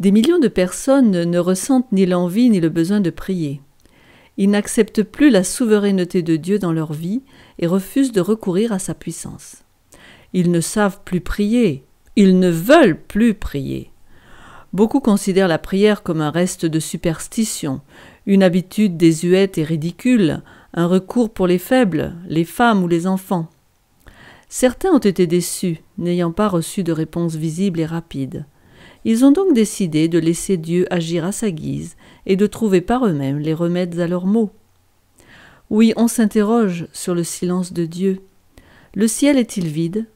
Des millions de personnes ne ressentent ni l'envie ni le besoin de prier. Ils n'acceptent plus la souveraineté de Dieu dans leur vie et refusent de recourir à sa puissance. Ils ne savent plus prier, ils ne veulent plus prier. Beaucoup considèrent la prière comme un reste de superstition, une habitude désuète et ridicule, un recours pour les faibles, les femmes ou les enfants. Certains ont été déçus, n'ayant pas reçu de réponse visible et rapide. Ils ont donc décidé de laisser Dieu agir à sa guise et de trouver par eux-mêmes les remèdes à leurs maux. Oui, on s'interroge sur le silence de Dieu. Le ciel est-il vide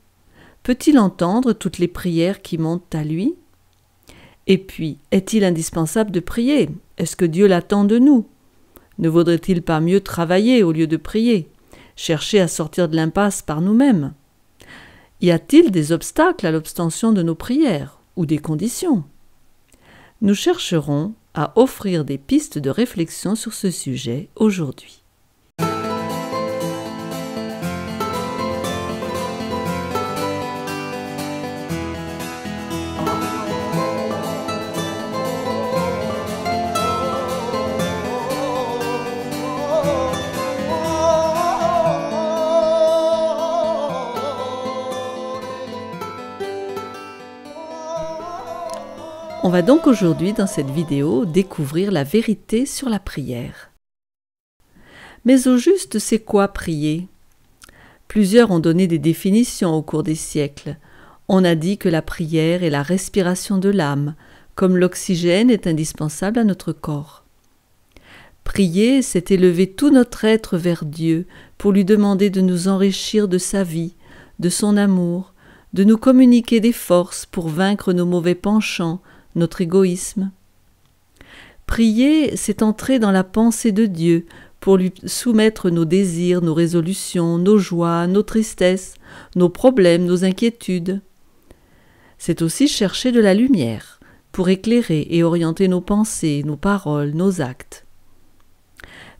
Peut-il entendre toutes les prières qui montent à lui Et puis, est-il indispensable de prier Est-ce que Dieu l'attend de nous Ne vaudrait-il pas mieux travailler au lieu de prier Chercher à sortir de l'impasse par nous-mêmes Y a-t-il des obstacles à l'obstention de nos prières ou des conditions. Nous chercherons à offrir des pistes de réflexion sur ce sujet aujourd'hui. On va donc aujourd'hui dans cette vidéo découvrir la vérité sur la prière. Mais au juste, c'est quoi prier Plusieurs ont donné des définitions au cours des siècles. On a dit que la prière est la respiration de l'âme, comme l'oxygène est indispensable à notre corps. Prier, c'est élever tout notre être vers Dieu pour lui demander de nous enrichir de sa vie, de son amour, de nous communiquer des forces pour vaincre nos mauvais penchants, notre égoïsme. Prier, c'est entrer dans la pensée de Dieu pour lui soumettre nos désirs, nos résolutions, nos joies, nos tristesses, nos problèmes, nos inquiétudes. C'est aussi chercher de la lumière pour éclairer et orienter nos pensées, nos paroles, nos actes.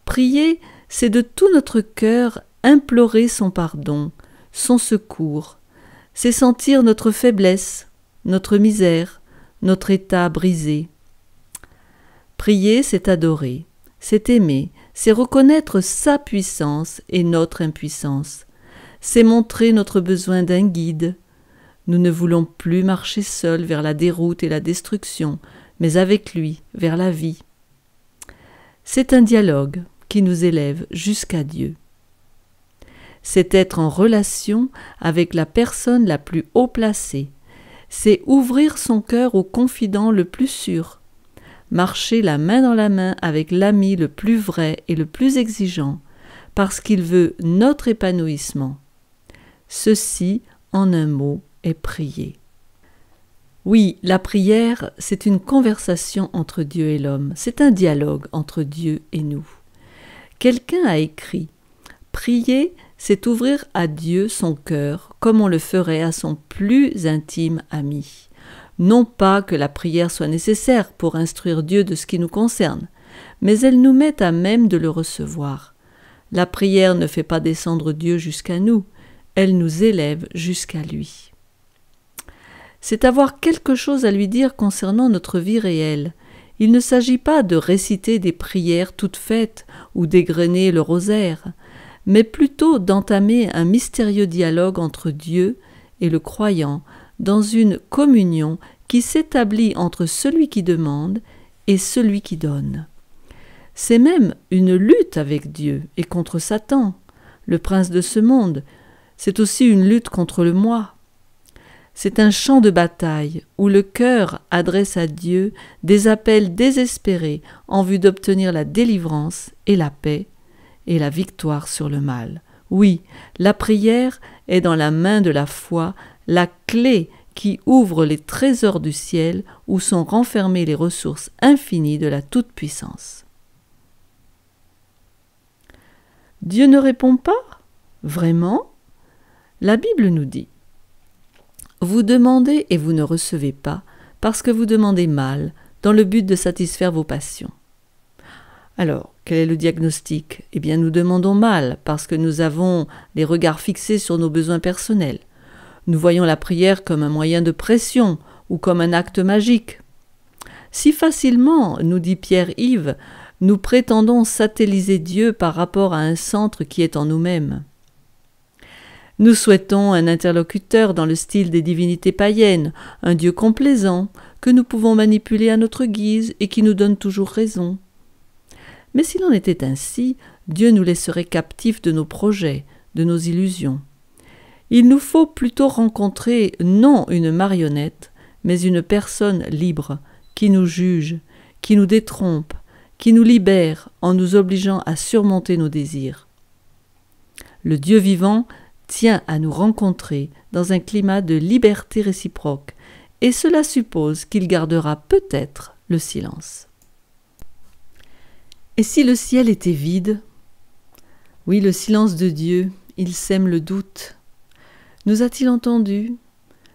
Prier, c'est de tout notre cœur implorer son pardon, son secours, c'est sentir notre faiblesse, notre misère, notre état brisé. Prier, c'est adorer, c'est aimer, c'est reconnaître sa puissance et notre impuissance, c'est montrer notre besoin d'un guide. Nous ne voulons plus marcher seuls vers la déroute et la destruction, mais avec lui vers la vie. C'est un dialogue qui nous élève jusqu'à Dieu. C'est être en relation avec la personne la plus haut placée, c'est ouvrir son cœur au confident le plus sûr, marcher la main dans la main avec l'ami le plus vrai et le plus exigeant, parce qu'il veut notre épanouissement. Ceci, en un mot, est prier. Oui, la prière, c'est une conversation entre Dieu et l'homme, c'est un dialogue entre Dieu et nous. Quelqu'un a écrit Prier, c'est ouvrir à Dieu son cœur comme on le ferait à son plus intime ami. Non pas que la prière soit nécessaire pour instruire Dieu de ce qui nous concerne, mais elle nous met à même de le recevoir. La prière ne fait pas descendre Dieu jusqu'à nous, elle nous élève jusqu'à lui. C'est avoir quelque chose à lui dire concernant notre vie réelle. Il ne s'agit pas de réciter des prières toutes faites ou d'égrener le rosaire mais plutôt d'entamer un mystérieux dialogue entre Dieu et le croyant, dans une communion qui s'établit entre celui qui demande et celui qui donne. C'est même une lutte avec Dieu et contre Satan, le prince de ce monde. C'est aussi une lutte contre le moi. C'est un champ de bataille où le cœur adresse à Dieu des appels désespérés en vue d'obtenir la délivrance et la paix et la victoire sur le mal. Oui, la prière est dans la main de la foi la clé qui ouvre les trésors du ciel où sont renfermées les ressources infinies de la Toute-Puissance. Dieu ne répond pas Vraiment La Bible nous dit Vous demandez et vous ne recevez pas parce que vous demandez mal dans le but de satisfaire vos passions. Alors, quel est le diagnostic Eh bien, nous demandons mal parce que nous avons les regards fixés sur nos besoins personnels. Nous voyons la prière comme un moyen de pression ou comme un acte magique. Si facilement, nous dit Pierre-Yves, nous prétendons satelliser Dieu par rapport à un centre qui est en nous-mêmes. Nous souhaitons un interlocuteur dans le style des divinités païennes, un Dieu complaisant, que nous pouvons manipuler à notre guise et qui nous donne toujours raison. Mais s'il en était ainsi, Dieu nous laisserait captifs de nos projets, de nos illusions. Il nous faut plutôt rencontrer non une marionnette, mais une personne libre, qui nous juge, qui nous détrompe, qui nous libère en nous obligeant à surmonter nos désirs. Le Dieu vivant tient à nous rencontrer dans un climat de liberté réciproque, et cela suppose qu'il gardera peut-être le silence. Et si le ciel était vide Oui, le silence de Dieu, il sème le doute. Nous a-t-il entendu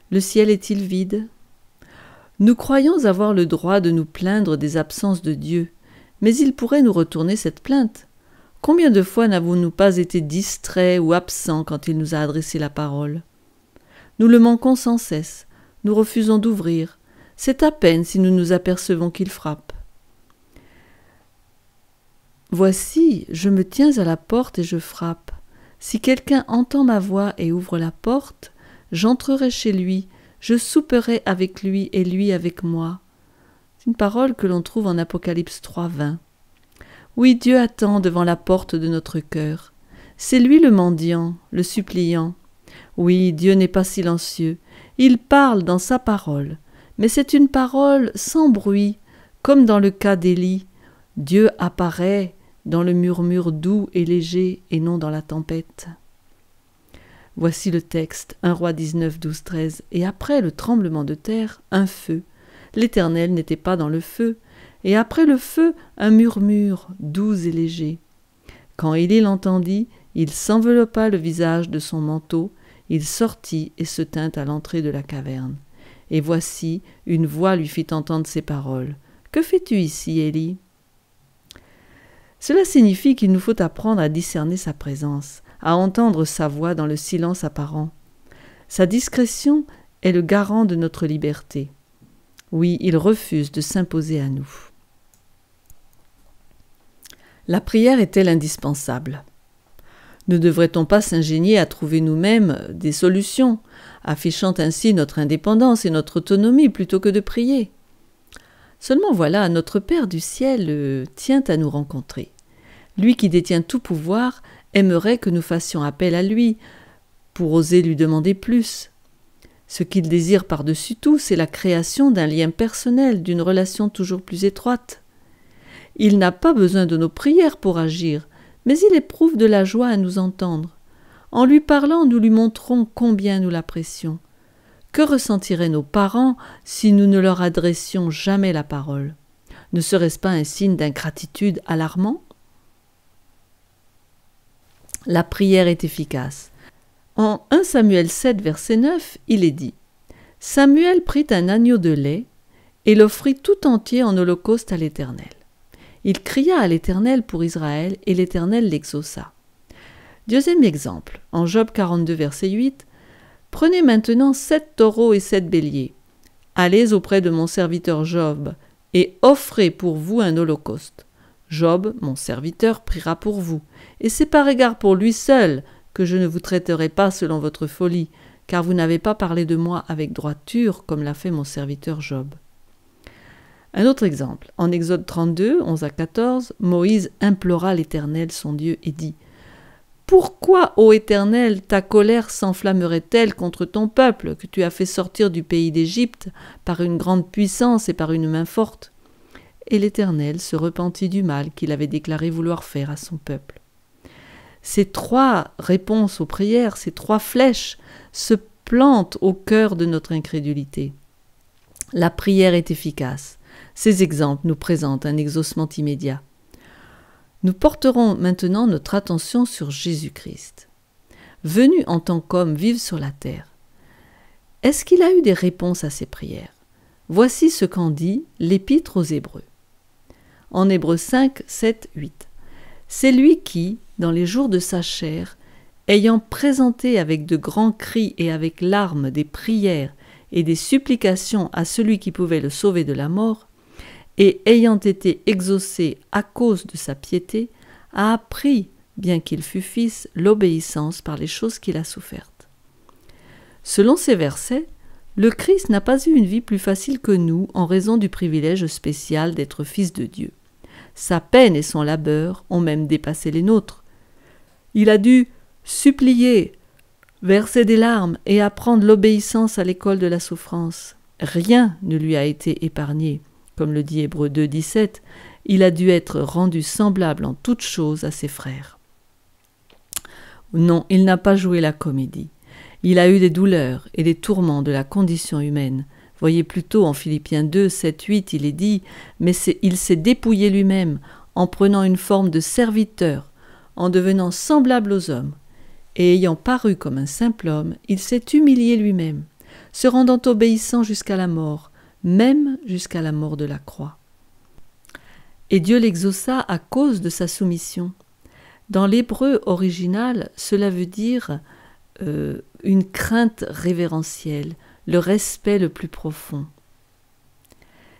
Le ciel est-il vide Nous croyons avoir le droit de nous plaindre des absences de Dieu, mais il pourrait nous retourner cette plainte. Combien de fois n'avons-nous pas été distraits ou absents quand il nous a adressé la parole Nous le manquons sans cesse, nous refusons d'ouvrir. C'est à peine si nous nous apercevons qu'il frappe. Voici, je me tiens à la porte et je frappe. Si quelqu'un entend ma voix et ouvre la porte, j'entrerai chez lui, je souperai avec lui et lui avec moi. C'est une parole que l'on trouve en Apocalypse 3, Oui, Dieu attend devant la porte de notre cœur. C'est lui le mendiant, le suppliant. Oui, Dieu n'est pas silencieux. Il parle dans sa parole. Mais c'est une parole sans bruit, comme dans le cas d'Élie. Dieu apparaît dans le murmure doux et léger et non dans la tempête. Voici le texte, 1 roi 19, 12, 13. Et après le tremblement de terre, un feu. L'Éternel n'était pas dans le feu. Et après le feu, un murmure doux et léger. Quand Élie l'entendit, il s'enveloppa le visage de son manteau, il sortit et se tint à l'entrée de la caverne. Et voici, une voix lui fit entendre ces paroles. Que fais-tu ici, Élie cela signifie qu'il nous faut apprendre à discerner sa présence, à entendre sa voix dans le silence apparent. Sa discrétion est le garant de notre liberté. Oui, il refuse de s'imposer à nous. La prière est-elle indispensable Ne devrait-on pas s'ingénier à trouver nous-mêmes des solutions, affichant ainsi notre indépendance et notre autonomie plutôt que de prier Seulement voilà, notre Père du ciel euh, tient à nous rencontrer. Lui qui détient tout pouvoir aimerait que nous fassions appel à lui pour oser lui demander plus. Ce qu'il désire par-dessus tout, c'est la création d'un lien personnel, d'une relation toujours plus étroite. Il n'a pas besoin de nos prières pour agir, mais il éprouve de la joie à nous entendre. En lui parlant, nous lui montrons combien nous l'apprécions. Que ressentiraient nos parents si nous ne leur adressions jamais la parole Ne serait-ce pas un signe d'ingratitude alarmant La prière est efficace. En 1 Samuel 7, verset 9, il est dit Samuel prit un agneau de lait et l'offrit tout entier en holocauste à l'Éternel. Il cria à l'Éternel pour Israël, et l'Éternel l'exauça. Deuxième exemple, en Job 42, verset 8, Prenez maintenant sept taureaux et sept béliers. Allez auprès de mon serviteur Job, et offrez pour vous un holocauste. Job, mon serviteur, priera pour vous, et c'est par égard pour lui seul que je ne vous traiterai pas selon votre folie, car vous n'avez pas parlé de moi avec droiture comme l'a fait mon serviteur Job. Un autre exemple, en Exode 32, 11 à 14, Moïse implora l'Éternel son Dieu et dit pourquoi, ô Éternel, ta colère s'enflammerait-elle contre ton peuple, que tu as fait sortir du pays d'Égypte par une grande puissance et par une main forte Et l'Éternel se repentit du mal qu'il avait déclaré vouloir faire à son peuple. Ces trois réponses aux prières, ces trois flèches, se plantent au cœur de notre incrédulité. La prière est efficace. Ces exemples nous présentent un exaucement immédiat. Nous porterons maintenant notre attention sur Jésus-Christ. Venu en tant qu'homme vivre sur la terre, est-ce qu'il a eu des réponses à ses prières Voici ce qu'en dit l'Épître aux Hébreux. En Hébreux 5, 7, 8. C'est lui qui, dans les jours de sa chair, ayant présenté avec de grands cris et avec larmes des prières et des supplications à celui qui pouvait le sauver de la mort, et ayant été exaucé à cause de sa piété, a appris, bien qu'il fût fils, l'obéissance par les choses qu'il a souffertes. Selon ces versets, le Christ n'a pas eu une vie plus facile que nous en raison du privilège spécial d'être fils de Dieu. Sa peine et son labeur ont même dépassé les nôtres. Il a dû supplier, verser des larmes et apprendre l'obéissance à l'école de la souffrance. Rien ne lui a été épargné comme le dit Hébreu 2, 17, il a dû être rendu semblable en toutes choses à ses frères. Non, il n'a pas joué la comédie. Il a eu des douleurs et des tourments de la condition humaine. Voyez plutôt en Philippiens 2, 7, 8, il est dit Mais il s'est dépouillé lui-même en prenant une forme de serviteur, en devenant semblable aux hommes. Et ayant paru comme un simple homme, il s'est humilié lui-même, se rendant obéissant jusqu'à la mort même jusqu'à la mort de la croix. Et Dieu l'exauça à cause de sa soumission. Dans l'hébreu original, cela veut dire euh, une crainte révérentielle, le respect le plus profond.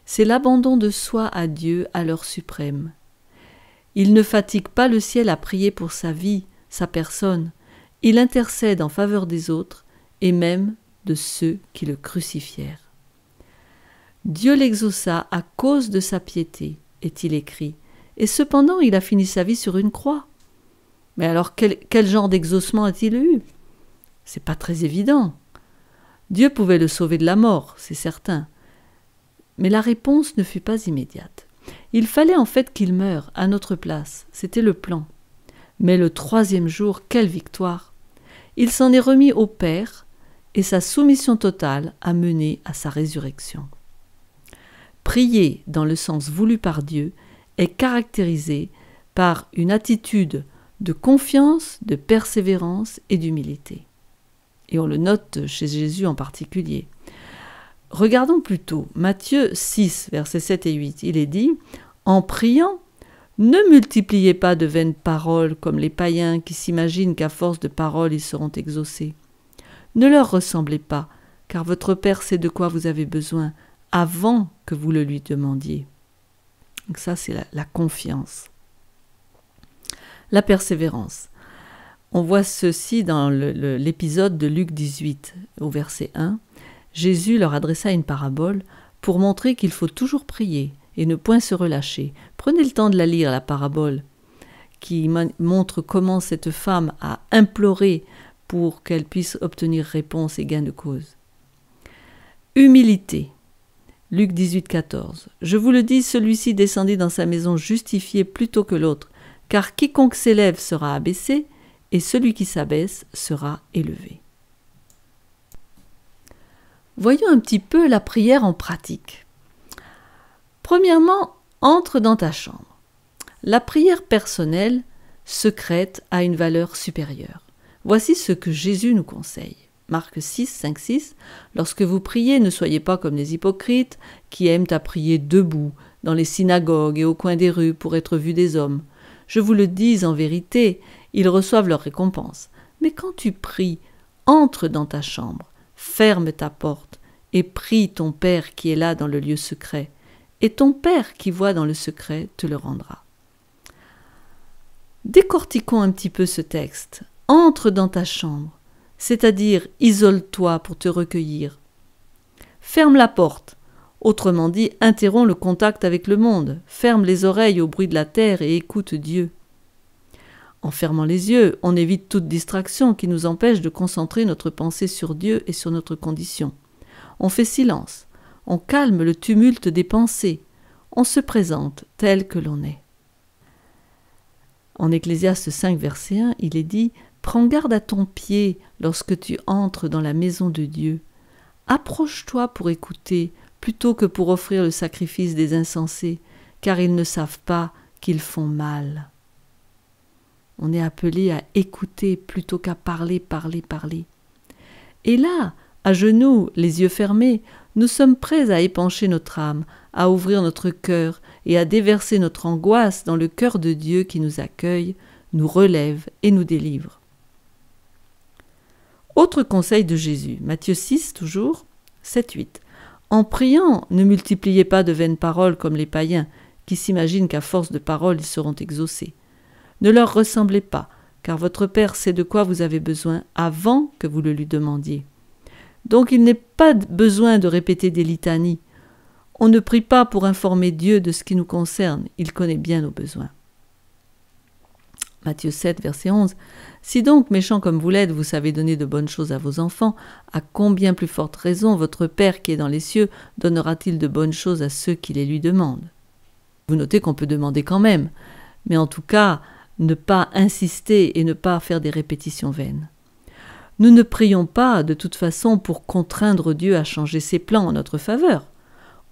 C'est l'abandon de soi à Dieu, à l'heure suprême. Il ne fatigue pas le ciel à prier pour sa vie, sa personne. Il intercède en faveur des autres et même de ceux qui le crucifièrent. Dieu l'exauça à cause de sa piété, est-il écrit, et cependant il a fini sa vie sur une croix. Mais alors quel, genre d'exaucement a-t-il eu C'est pas très évident. Dieu pouvait le sauver de la mort, c'est certain. Mais la réponse ne fut pas immédiate. Il fallait en fait qu'il meure à notre place, c'était le plan. Mais le troisième jour, quelle victoire Il s'en est remis au Père, et sa soumission totale a mené à sa résurrection. Prier dans le sens voulu par Dieu est caractérisé par une attitude de confiance, de persévérance et d'humilité. Et on le note chez Jésus en particulier. Regardons plutôt Matthieu 6, versets 7 et 8. Il est dit En priant, ne multipliez pas de vaines paroles comme les païens qui s'imaginent qu'à force de paroles ils seront exaucés. Ne leur ressemblez pas, car votre Père sait de quoi vous avez besoin avant que vous le lui demandiez. Donc ça, c'est la, confiance. La persévérance. On voit ceci dans l'épisode de Luc 18 au verset 1. Jésus leur adressa une parabole pour montrer qu'il faut toujours prier et ne point se relâcher. Prenez le temps de la lire, la parabole, qui montre comment cette femme a imploré pour qu'elle puisse obtenir réponse et gain de cause. Humilité. Luc 18, 14. Je vous le dis, celui-ci descendit dans sa maison justifié plutôt que l'autre, car quiconque s'élève sera abaissé, et celui qui s'abaisse sera élevé. Voyons un petit peu la prière en pratique. Premièrement, entre dans ta chambre. La prière personnelle, secrète, a une valeur supérieure. Voici ce que Jésus nous conseille. Marc 6, 5, 6. Lorsque vous priez, ne soyez pas comme les hypocrites qui aiment à prier debout, dans les synagogues et au coin des rues pour être vus des hommes. Je vous le dis en vérité, ils reçoivent leur récompense. Mais quand tu pries, entre dans ta chambre, ferme ta porte, et prie ton Père qui est là dans le lieu secret, et ton Père qui voit dans le secret te le rendra. Décortiquons un petit peu ce texte. Entre dans ta chambre, c'est-à-dire isole-toi pour te recueillir. Ferme la porte, autrement dit, interromps le contact avec le monde, ferme les oreilles au bruit de la terre et écoute Dieu. En fermant les yeux, on évite toute distraction qui nous empêche de concentrer notre pensée sur Dieu et sur notre condition. On fait silence, on calme le tumulte des pensées, on se présente tel que l'on est. En Ecclésiaste 5, verset 1, il est dit Prends garde à ton pied lorsque tu entres dans la maison de Dieu. Approche-toi pour écouter plutôt que pour offrir le sacrifice des insensés, car ils ne savent pas qu'ils font mal. On est appelé à écouter plutôt qu'à parler, parler, parler. Et là, à genoux, les yeux fermés, nous sommes prêts à épancher notre âme, à ouvrir notre cœur et à déverser notre angoisse dans le cœur de Dieu qui nous accueille, nous relève et nous délivre. Autre conseil de Jésus, Matthieu 6 toujours, 7-8. En priant, ne multipliez pas de vaines paroles comme les païens, qui s'imaginent qu'à force de paroles ils seront exaucés. Ne leur ressemblez pas, car votre Père sait de quoi vous avez besoin avant que vous le lui demandiez. Donc il n'est pas besoin de répéter des litanies. On ne prie pas pour informer Dieu de ce qui nous concerne, il connaît bien nos besoins. Matthieu 7, verset 11. Si donc, méchants comme vous l'êtes, vous savez donner de bonnes choses à vos enfants, à combien plus forte raison votre Père qui est dans les cieux donnera-t-il de bonnes choses à ceux qui les lui demandent Vous notez qu'on peut demander quand même, mais en tout cas, ne pas insister et ne pas faire des répétitions vaines. Nous ne prions pas de toute façon pour contraindre Dieu à changer ses plans en notre faveur.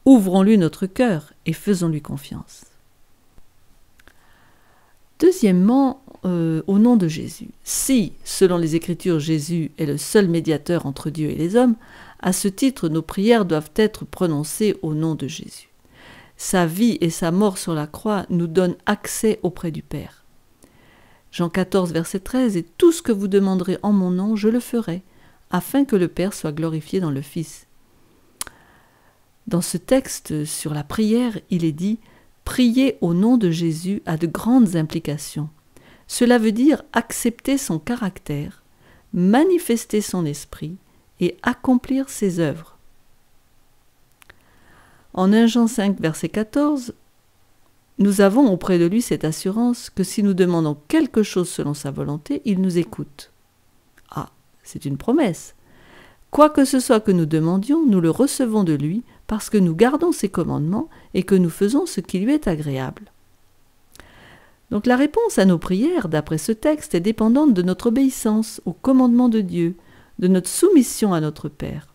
Ouvrons-lui notre cœur et faisons-lui confiance. Deuxièmement, euh, au nom de Jésus. Si, selon les Écritures, Jésus est le seul médiateur entre Dieu et les hommes, à ce titre, nos prières doivent être prononcées au nom de Jésus. Sa vie et sa mort sur la croix nous donnent accès auprès du Père. Jean 14, verset 13, Et tout ce que vous demanderez en mon nom, je le ferai, afin que le Père soit glorifié dans le Fils. Dans ce texte sur la prière, il est dit, Priez au nom de Jésus a de grandes implications. Cela veut dire accepter son caractère, manifester son esprit et accomplir ses œuvres. En 1 Jean 5, verset 14, nous avons auprès de lui cette assurance que si nous demandons quelque chose selon sa volonté, il nous écoute. Ah, c'est une promesse. Quoi que ce soit que nous demandions, nous le recevons de lui parce que nous gardons ses commandements et que nous faisons ce qui lui est agréable. Donc la réponse à nos prières, d'après ce texte, est dépendante de notre obéissance au commandement de Dieu, de notre soumission à notre Père.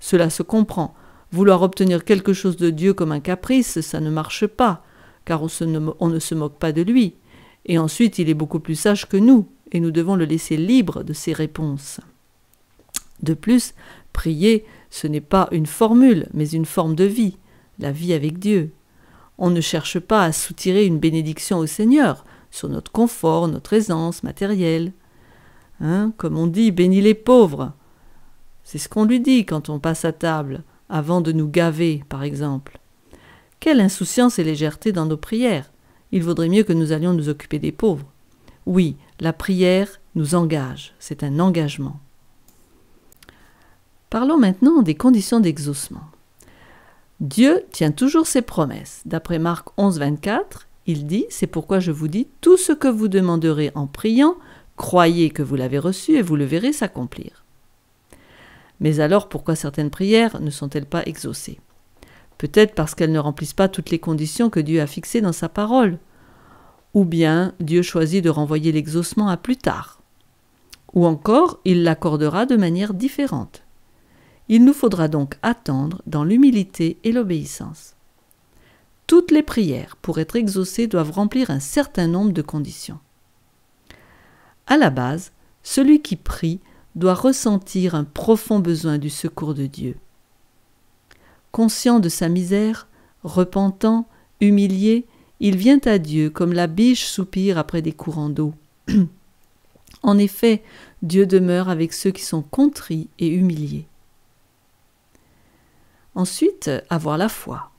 Cela se comprend. Vouloir obtenir quelque chose de Dieu comme un caprice, ça ne marche pas, car on, on ne se moque pas de lui. Et ensuite, il est beaucoup plus sage que nous, et nous devons le laisser libre de ses réponses. De plus, prier, ce n'est pas une formule, mais une forme de vie, la vie avec Dieu. On ne cherche pas à soutirer une bénédiction au Seigneur sur notre confort, notre aisance matérielle. Hein, comme on dit, bénis les pauvres. C'est ce qu'on lui dit quand on passe à table, avant de nous gaver, par exemple. Quelle insouciance et légèreté dans nos prières. Il vaudrait mieux que nous allions nous occuper des pauvres. Oui, la prière nous engage, c'est un engagement. Parlons maintenant des conditions d'exaucement. Dieu tient toujours ses promesses. D'après Marc 11, 24, il dit, c'est pourquoi je vous dis, tout ce que vous demanderez en priant, croyez que vous l'avez reçu et vous le verrez s'accomplir. Mais alors pourquoi certaines prières ne sont-elles pas exaucées Peut-être parce qu'elles ne remplissent pas toutes les conditions que Dieu a fixées dans sa parole. Ou bien Dieu choisit de renvoyer l'exaucement à plus tard. Ou encore, il l'accordera de manière différente. Il nous faudra donc attendre dans l'humilité et l'obéissance. Toutes les prières, pour être exaucées, doivent remplir un certain nombre de conditions. À la base, celui qui prie doit ressentir un profond besoin du secours de Dieu. Conscient de sa misère, repentant, humilié, il vient à Dieu comme la biche soupire après des courants d'eau. en effet, Dieu demeure avec ceux qui sont contris et humiliés. Ensuite, avoir la foi.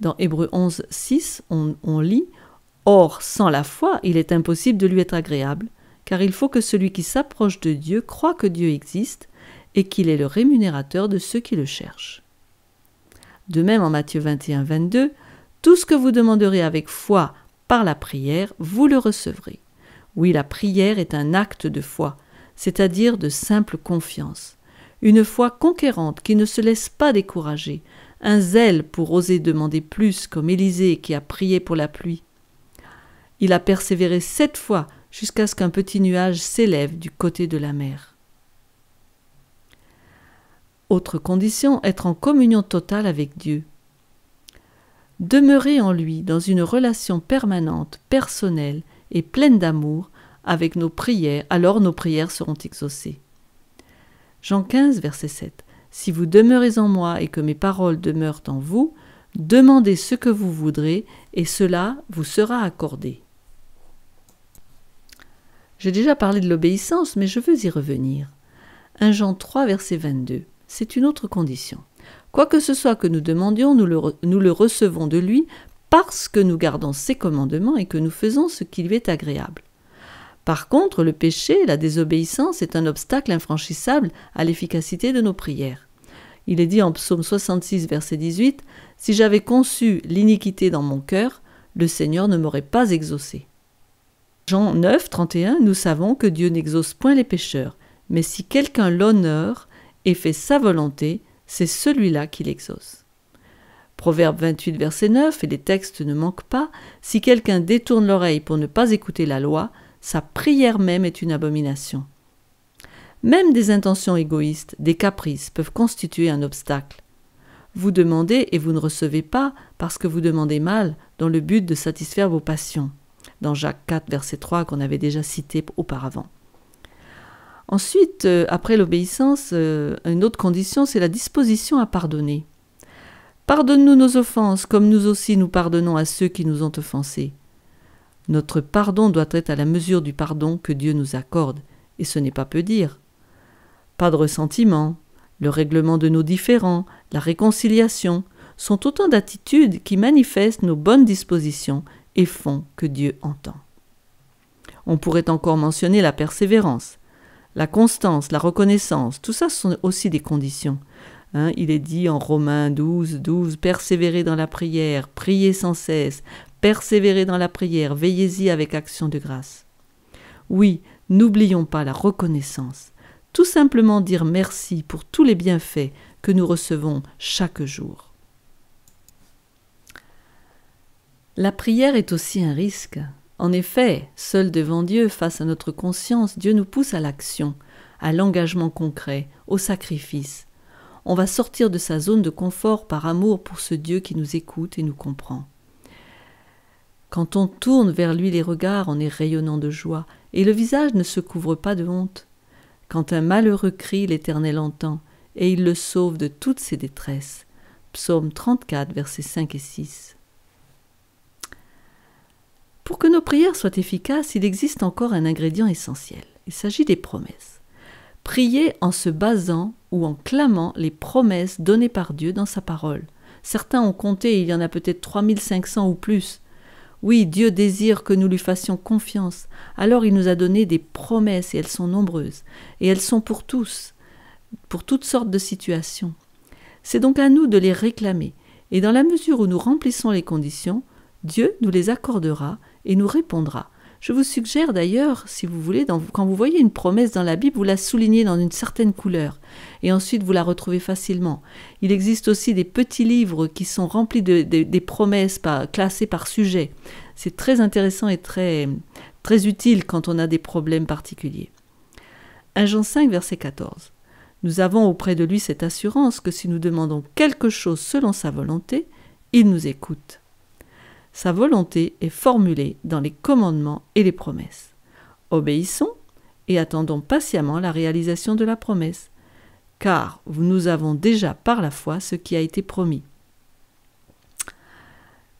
Dans Hébreu 11, 6, on, lit Or, sans la foi, il est impossible de lui être agréable, car il faut que celui qui s'approche de Dieu croit que Dieu existe et qu'il est le rémunérateur de ceux qui le cherchent. De même, en Matthieu 21, 22, Tout ce que vous demanderez avec foi par la prière, vous le recevrez. Oui, la prière est un acte de foi, c'est-à-dire de simple confiance une foi conquérante qui ne se laisse pas décourager, un zèle pour oser demander plus comme Élisée qui a prié pour la pluie. Il a persévéré sept fois jusqu'à ce qu'un petit nuage s'élève du côté de la mer. Autre condition, être en communion totale avec Dieu. Demeurer en lui dans une relation permanente, personnelle et pleine d'amour avec nos prières, alors nos prières seront exaucées. Jean 15, verset 7. Si vous demeurez en moi et que mes paroles demeurent en vous, demandez ce que vous voudrez et cela vous sera accordé. J'ai déjà parlé de l'obéissance, mais je veux y revenir. 1 Jean 3, verset 22. C'est une autre condition. Quoi que ce soit que nous demandions, nous le, nous le recevons de lui parce que nous gardons ses commandements et que nous faisons ce qui lui est agréable. Par contre, le péché, la désobéissance est un obstacle infranchissable à l'efficacité de nos prières. Il est dit en psaume 66, verset 18 Si j'avais conçu l'iniquité dans mon cœur, le Seigneur ne m'aurait pas exaucé. Jean 9, 31, nous savons que Dieu n'exauce point les pécheurs, mais si quelqu'un l'honore et fait sa volonté, c'est celui-là qui l'exauce. Proverbe 28, verset 9, et les textes ne manquent pas Si quelqu'un détourne l'oreille pour ne pas écouter la loi, sa prière même est une abomination. Même des intentions égoïstes, des caprices peuvent constituer un obstacle. Vous demandez et vous ne recevez pas parce que vous demandez mal dans le but de satisfaire vos passions, dans Jacques 4, verset 3 qu'on avait déjà cité auparavant. Ensuite, euh, après l'obéissance, euh, une autre condition, c'est la disposition à pardonner. Pardonne-nous nos offenses, comme nous aussi nous pardonnons à ceux qui nous ont offensés. Notre pardon doit être à la mesure du pardon que Dieu nous accorde, et ce n'est pas peu dire. Pas de ressentiment, le règlement de nos différends, la réconciliation, sont autant d'attitudes qui manifestent nos bonnes dispositions et font que Dieu entend. On pourrait encore mentionner la persévérance. La constance, la reconnaissance, tout ça sont aussi des conditions. Hein. il est dit en Romains 12, 12, persévérer dans la prière, prier sans cesse, Persévérez dans la prière, veillez-y avec action de grâce. Oui, n'oublions pas la reconnaissance. Tout simplement dire merci pour tous les bienfaits que nous recevons chaque jour. La prière est aussi un risque. En effet, seul devant Dieu, face à notre conscience, Dieu nous pousse à l'action, à l'engagement concret, au sacrifice. On va sortir de sa zone de confort par amour pour ce Dieu qui nous écoute et nous comprend. Quand on tourne vers lui les regards en est rayonnant de joie, et le visage ne se couvre pas de honte. Quand un malheureux crie, l'Éternel entend, et il le sauve de toutes ses détresses. Psaume 34, versets 5 et 6. Pour que nos prières soient efficaces, il existe encore un ingrédient essentiel. Il s'agit des promesses. Prier en se basant ou en clamant les promesses données par Dieu dans sa parole. Certains ont compté, il y en a peut-être 3500 ou plus. Oui, Dieu désire que nous lui fassions confiance. Alors il nous a donné des promesses et elles sont nombreuses. Et elles sont pour tous, pour toutes sortes de situations. C'est donc à nous de les réclamer. Et dans la mesure où nous remplissons les conditions, Dieu nous les accordera et nous répondra. Je vous suggère d'ailleurs, si vous voulez, quand vous voyez une promesse dans la Bible, vous la soulignez dans une certaine couleur et ensuite vous la retrouvez facilement. Il existe aussi des petits livres qui sont remplis de, des promesses classées par sujet. C'est très intéressant et très, très utile quand on a des problèmes particuliers. 1 Jean 5, verset 14. Nous avons auprès de lui cette assurance que si nous demandons quelque chose selon sa volonté, il nous écoute. Sa volonté est formulée dans les commandements et les promesses. Obéissons et attendons patiemment la réalisation de la promesse, car nous avons déjà par la foi ce qui a été promis.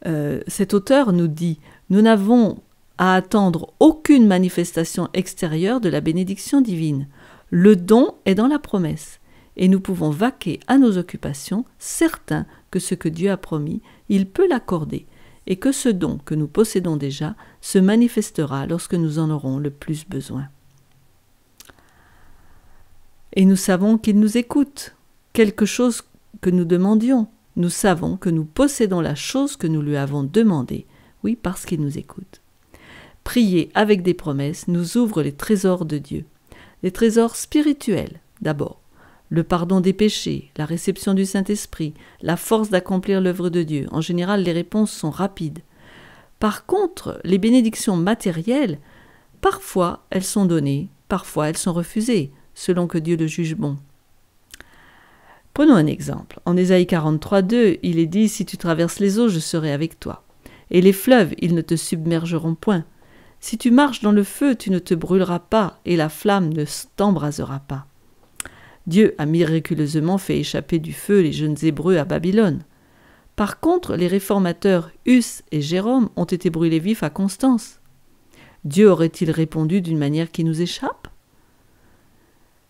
Euh, cet auteur nous dit, nous n'avons à attendre aucune manifestation extérieure de la bénédiction divine. Le don est dans la promesse, et nous pouvons vaquer à nos occupations, certains que ce que Dieu a promis, il peut l'accorder, et que ce don que nous possédons déjà se manifestera lorsque nous en aurons le plus besoin. Et nous savons qu'il nous écoute, quelque chose que nous demandions. Nous savons que nous possédons la chose que nous lui avons demandée, oui, parce qu'il nous écoute. Prier avec des promesses nous ouvre les trésors de Dieu, les trésors spirituels d'abord le pardon des péchés, la réception du Saint-Esprit, la force d'accomplir l'œuvre de Dieu. En général, les réponses sont rapides. Par contre, les bénédictions matérielles, parfois elles sont données, parfois elles sont refusées, selon que Dieu le juge bon. Prenons un exemple. En Ésaïe 43, 2, il est dit Si tu traverses les eaux, je serai avec toi. Et les fleuves, ils ne te submergeront point. Si tu marches dans le feu, tu ne te brûleras pas, et la flamme ne t'embrasera pas. Dieu a miraculeusement fait échapper du feu les jeunes Hébreux à Babylone. Par contre, les réformateurs Hus et Jérôme ont été brûlés vifs à Constance. Dieu aurait-il répondu d'une manière qui nous échappe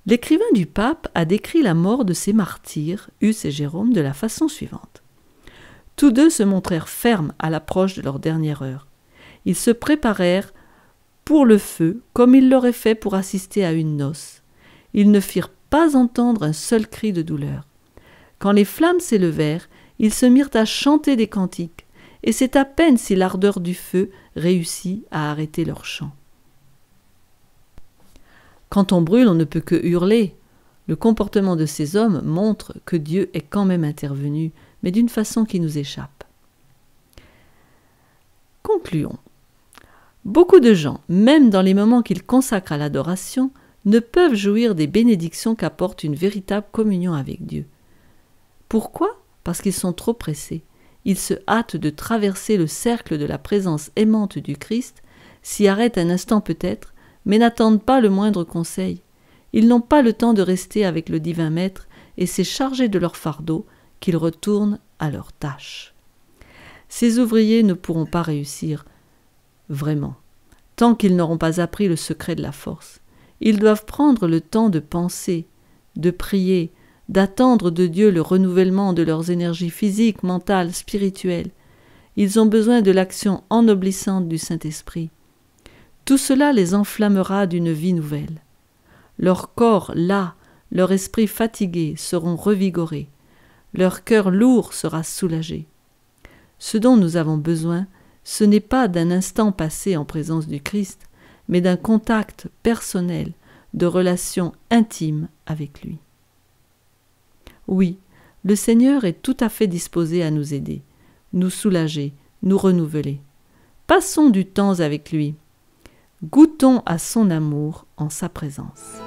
L'écrivain du pape a décrit la mort de ces martyrs, Hus et Jérôme, de la façon suivante. Tous deux se montrèrent fermes à l'approche de leur dernière heure. Ils se préparèrent pour le feu comme ils l'auraient fait pour assister à une noce. Ils ne firent pas entendre un seul cri de douleur. Quand les flammes s'élevèrent, ils se mirent à chanter des cantiques, et c'est à peine si l'ardeur du feu réussit à arrêter leur chant. Quand on brûle, on ne peut que hurler. Le comportement de ces hommes montre que Dieu est quand même intervenu, mais d'une façon qui nous échappe. Concluons. Beaucoup de gens, même dans les moments qu'ils consacrent à l'adoration, ne peuvent jouir des bénédictions qu'apporte une véritable communion avec Dieu. Pourquoi Parce qu'ils sont trop pressés. Ils se hâtent de traverser le cercle de la présence aimante du Christ, s'y arrêtent un instant peut-être, mais n'attendent pas le moindre conseil. Ils n'ont pas le temps de rester avec le divin Maître, et c'est chargé de leur fardeau qu'ils retournent à leur tâche. Ces ouvriers ne pourront pas réussir, vraiment, tant qu'ils n'auront pas appris le secret de la force. Ils doivent prendre le temps de penser, de prier, d'attendre de Dieu le renouvellement de leurs énergies physiques, mentales, spirituelles. Ils ont besoin de l'action ennoblissante du Saint-Esprit. Tout cela les enflammera d'une vie nouvelle. Leur corps las, leur esprit fatigué seront revigorés, leur cœur lourd sera soulagé. Ce dont nous avons besoin, ce n'est pas d'un instant passé en présence du Christ, mais d'un contact personnel, de relations intimes avec lui. Oui, le Seigneur est tout à fait disposé à nous aider, nous soulager, nous renouveler. Passons du temps avec lui. Goûtons à son amour en sa présence.